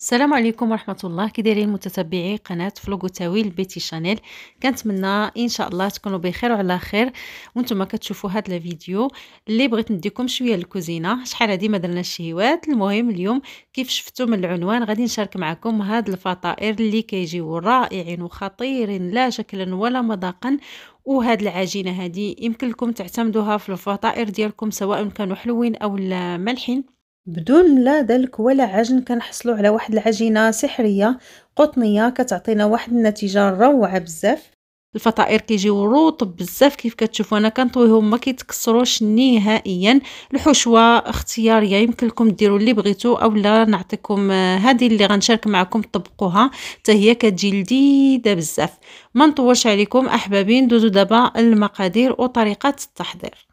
السلام عليكم ورحمه الله كي دايرين متتبعي قناه فلوغوتاوي البيتي شانيل كنتمنى ان شاء الله تكونوا بخير وعلى خير وانتم كتشوفوا هاد الفيديو اللي بغيت نديكم شويه الكوزينه شحال هادي ما درنا الشهيوات المهم اليوم كيف شفتوا من العنوان غادي نشارك معكم هاد الفطائر اللي كيجيو رائعين وخطيرين لا شكلا ولا مذاقا وهاد العجينه هادي يمكن لكم تعتمدوها في الفطائر ديالكم سواء كانوا حلوين او مالحين بدون لا دلك ولا عجن كنحصلوا على واحد العجينه سحريه قطنيه كتعطينا واحد النتيجه روعه بزاف الفطائر كيجيو رطب بزاف كيف كتشوفوا انا كنطويهم ما كيتكسروش نهائيا الحشوه اختياريه يمكن لكم ديروا اللي بغيتوا اولا نعطيكم آه، هذه اللي غنشارك معكم طبقوها حتى هي كتجي لذيذه بزاف ما نطولش عليكم احبابي ندوزو دابا المقادير وطريقه التحضير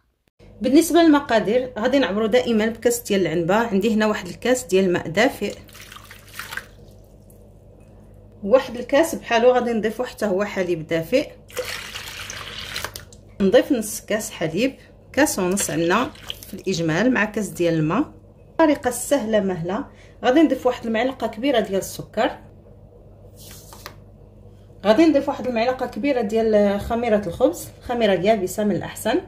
بالنسبه للمقادير غادي نعبرو دائما بكاس ديال العنبه عندي هنا واحد الكاس ديال الماء دافئ واحد الكاس بحالو غادي نضيفو حتى هو حليب دافئ نضيف نص كاس حليب كاس ونص عنا في الاجمال مع كاس ديال الماء الطريقه السهله مهله غادي نضيف واحد المعلقه كبيره ديال السكر غادي نضيف واحد المعلقه كبيره ديال خميره الخبز خميره يابسه من الاحسن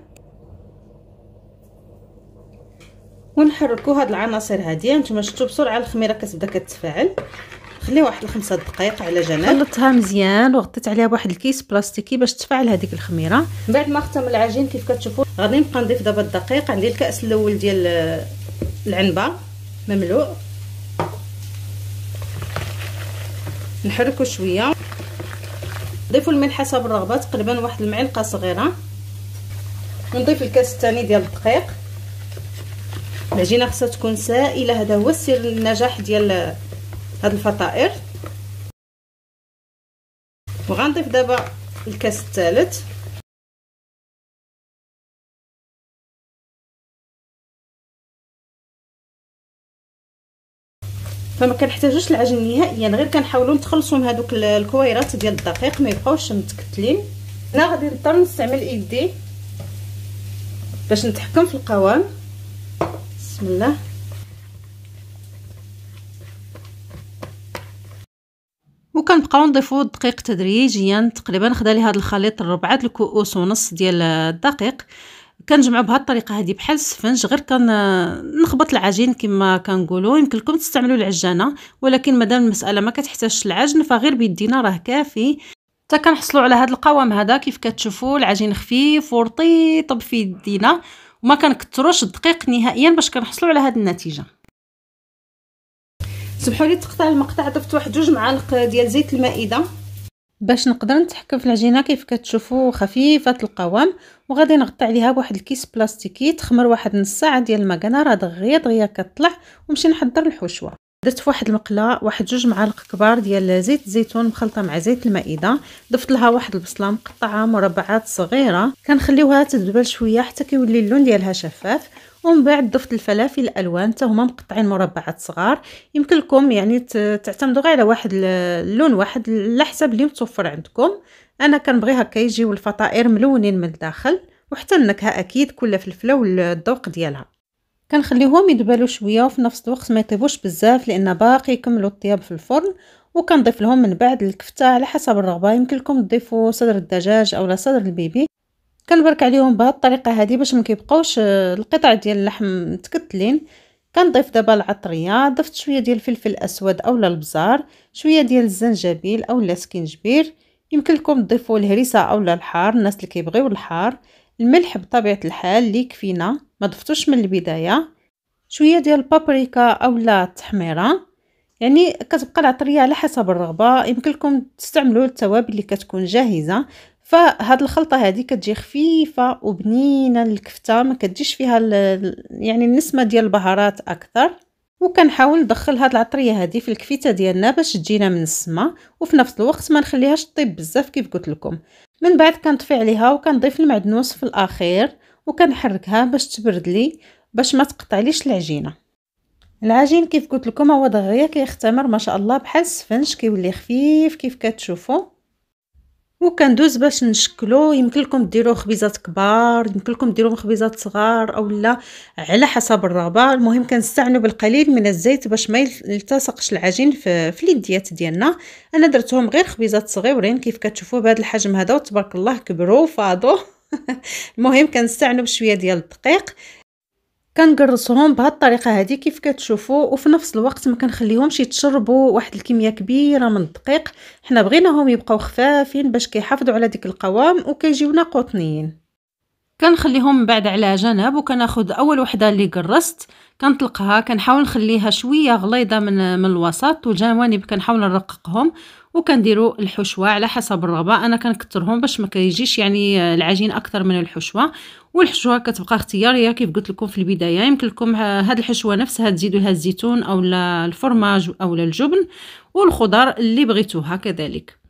ونحركوا هاد العناصر هادي نتوما شفتوا بسرعه الخميره كتبدا كتفاعل خليها واحد الخمسة دقائق على جنب خلطتها مزيان وغطيت عليها بواحد الكيس بلاستيكي باش تفعل هذيك الخميره من بعد ما ختم العجين كيف كتشوفوا غادي نبقى نضيف دابا الدقيق عندي الكاس الاول ديال العنبه مملوء نحركو شويه نضيفوا الملح حسب الرغبه تقريبا واحد المعلقه صغيره ونضيف الكاس الثاني ديال الدقيق العجينه خصها تكون سائله هذا هو السر النجاح ديال هاد الفطائر وغنضيف دابا الكاس الثالث فما كنحتاجوش العجين نهائيا غير كنحاولوا نتخلصوا من هذوك الكويرات ديال الدقيق ما يبقاوش متكتلين هنا غادي نضطر نستعمل ايدي باش نتحكم في القوام بسم الله وكنبقاو نضيفو الدقيق تدريجيا تقريبا خدا لي هذا الخليط ربعة الكؤوس ونص ديال الدقيق كنجمعو بهاد الطريقه هادي بحال السفنج غير كنخبط العجين كما كنكولو يمكن لكم تستعملوا العجانه ولكن مادام المساله ما كتحتاجش العجن فغير بيدينا راه كافي حتى كنحصلوا على هاد القوام هذا كيف كتشوفوا العجين خفيف ورطيب في يدينا وما كنكثروش الدقيق نهائيا باش كنحصلوا على هذه النتيجه سمحوا لي تقطع المقطع ضفت واحد جوج معالق ديال زيت المائده باش نقدر نتحكم في العجينه كيف كتشوفوا خفيفه القوام وغادي نغطي عليها بواحد الكيس بلاستيكي تخمر واحد نص ساعه ديال المكنه راه دغيا دغيا كطلع ونمشي نحضر الحشوه درت في واحد المقله واحد جوج معالق كبار ديال زيت الزيتون مخلطه مع زيت المائده ضفت لها واحد البصله مقطعه مربعات صغيره كنخليوها تذبل شويه حتى كيولي اللون ديالها شفاف ومن بعد ضفت الفلافل الالوان حتى هما مقطعين مربعات صغار يمكن لكم يعني تعتمدوا غير على واحد اللون واحد على حسب اللي متوفر عندكم انا كنبغي هكا يجيو الفطائر ملونين من الداخل وحتى النكهه اكيد كل فلفله والذوق ديالها كنخليهم يدبلوا شويه وفي نفس الوقت ما يطيبوش بزاف لان باقي يكملوا الطياب في الفرن وكنضيف لهم من بعد الكفته على حسب الرغبه يمكن لكم تضيفوا صدر الدجاج اولا صدر البيبي كنبرك عليهم بهاد الطريقه هذه باش ما كيبقاوش آه، القطع ديال اللحم متكتلين كنضيف دابا العطريه ضفت شويه ديال الفلفل الاسود اولا البزار شويه ديال الزنجبيل اولا سكينجبير يمكن لكم تضيفوا الهريسه اولا الحار الناس اللي كيبغيو الحار الملح بطبيعة الحال اللي كفينا ما ضفتوش من البداية شوية ديال البابريكا اولا التحميرة يعني كتبقى العطريه على حسب الرغبه يمكن لكم تستعملوا التوابل اللي كتكون جاهزه فهاد الخلطه هادي كتجي خفيفه وبنينه للكفته ما كتجيش فيها يعني النسمه ديال البهارات اكثر وكنحاول ندخل هاد العطريه هادي في الكفته ديالنا باش تجينا من السما وفي نفس الوقت ما نخليهاش طيب بزاف كيف قلت لكم من بعد كنطفي عليها وكنضيف المعدنوس في الاخير وكنحركها باش تبرد لي باش ما تقطعليش العجينه العجين كيف قلت لكم هو دغيا كيختمر ما شاء الله بحال السفنج كيولي خفيف كيف كتشوفوا وكندوز باش نشكلو يمكن لكم ديروا خبيزات كبار يمكن لكم ديروا خبيزات صغار اولا على حسب الرغبه المهم كنستعنوا بالقليل من الزيت باش ما يلتصقش العجين في, في اليديات ديالنا انا درتهم غير خبيزات صغيورين كيف كتشوفوا بهذا الحجم هذا وتبارك الله كبروا وفاضوا المهم كنستعنوا بشويه ديال الدقيق كنقرصهم بهالطريقه هذه كيف كتشوفوا وفي نفس الوقت ما كنخليهمش يتشربوا واحد الكميه كبيره من الدقيق حنا بغيناهم يبقاو خفافين باش كيحافظوا على ديك القوام وكيجيونا قطنيين كنخليهم بعد على جنب وكناخد اول وحده اللي قرصت كنطلقها كنحاول نخليها شويه غليظه من من الوسط والجوانب كنحاول نرققهم وكنديروا الحشوه على حسب الرغبه انا كنكثرهم باش ما كيجيش يعني العجين اكثر من الحشوه والحشوه كتبقى اختياريه كيف قلت لكم في البدايه يمكن لكم هاد الحشوه نفسها تزيدوا الزيتون او الفرماج او الجبن والخضر اللي بغيتوها كذلك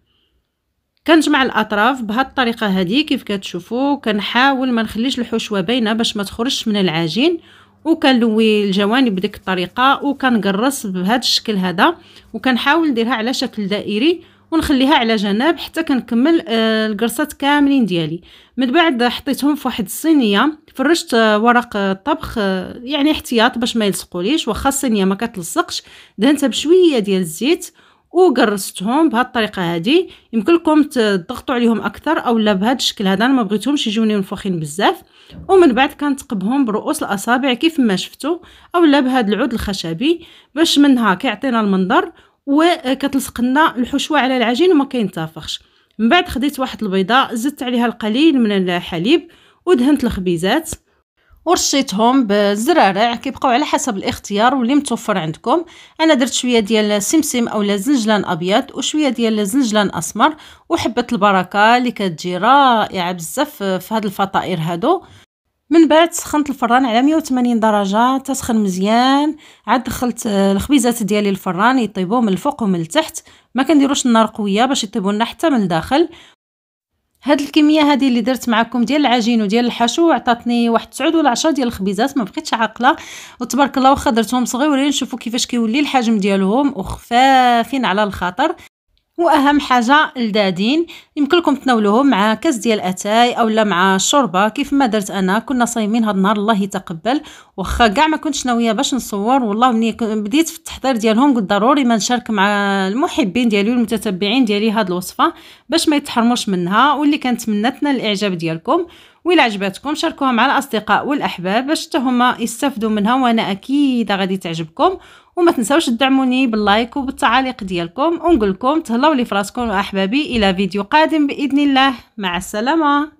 كنجمع الاطراف بهاد الطريقه هذه كيف كتشوفوا كنحاول ما نخليش الحشوه باينه باش ما تخرجش من العجين وكنلوي الجوانب بديك الطريقه وكنقرص بهذا الشكل هذا وكنحاول نديرها على شكل دائري ونخليها على جناب حتى كنكمل آه، القرصات كاملين ديالي من بعد حطيتهم في واحد الصينيه فرشت آه، ورق الطبخ آه، يعني احتياط باش ما يلصقوليش وخا الصينيه ما كتلصقش دهنتها بشويه ديال الزيت وقرصتهم الطريقه هذه يمكن لكم تضغطوا عليهم اكثر اولا بهذا الشكل هذا انا ما بغيتهمش يجوني منفوخين بزاف ومن بعد كنتقبهم برؤوس الاصابع كيف ما شفتوا اولا بهذا العود الخشبي باش منها كيعطينا المنظر وكتلصق لنا الحشوه على العجين وما كينتفخش من بعد خديت واحد البيضه زدت عليها القليل من الحليب ودهنت الخبيزات ورشيتهم بالزرارع كيبقاو على حسب الاختيار واللي متوفر عندكم انا درت شويه ديال سمسم اولا زنجلان ابيض وشويه ديال زنجلان اسمر وحبه البركه اللي كتجي رائعه بزاف في هاد الفطائر هادو من بعد سخنت الفران على 180 درجه تسخن مزيان عاد دخلت آه، الخبيزات ديالي الفران يطيبوا من الفوق ومن التحت ما كنديروش النار قويه باش يطيبوا لنا حتى من الداخل هاد الكميه هذه اللي درت معكم ديال العجين وديال الحشو عطاتني واحد 9 ولا 10 ديال الخبيزات ما بقيتش عاقله وتبارك الله واخا درتهم صغيورين شوفوا كيفاش كيولي الحجم ديالهم وخفافين على الخاطر واهم حاجه الدادين يمكن لكم تناولوهم مع كاس ديال اتاي اولا مع شوربه كيف ما درت انا كنا صايمين هاد النهار الله يتقبل واخا كاع ما كنتش ناويه باش نصور والله ملي بديت في التحضير ديالهم قلت ضروري ما نشارك مع المحبين ديالي والمتتبعين ديالي هاد الوصفه باش ما يتحرموش منها واللي كنتمنى تنال الاعجاب ديالكم وإلا عجبتكم شاركوها مع الأصدقاء والأحباب باش حتى هما يستافدوا منها وأنا أكيد غادي تعجبكم وما تنساوش تدعموني باللايك وبالتعاليق ديالكم ونقول لكم تهلاو لي فراسكم احبابي الى فيديو قادم باذن الله مع السلامه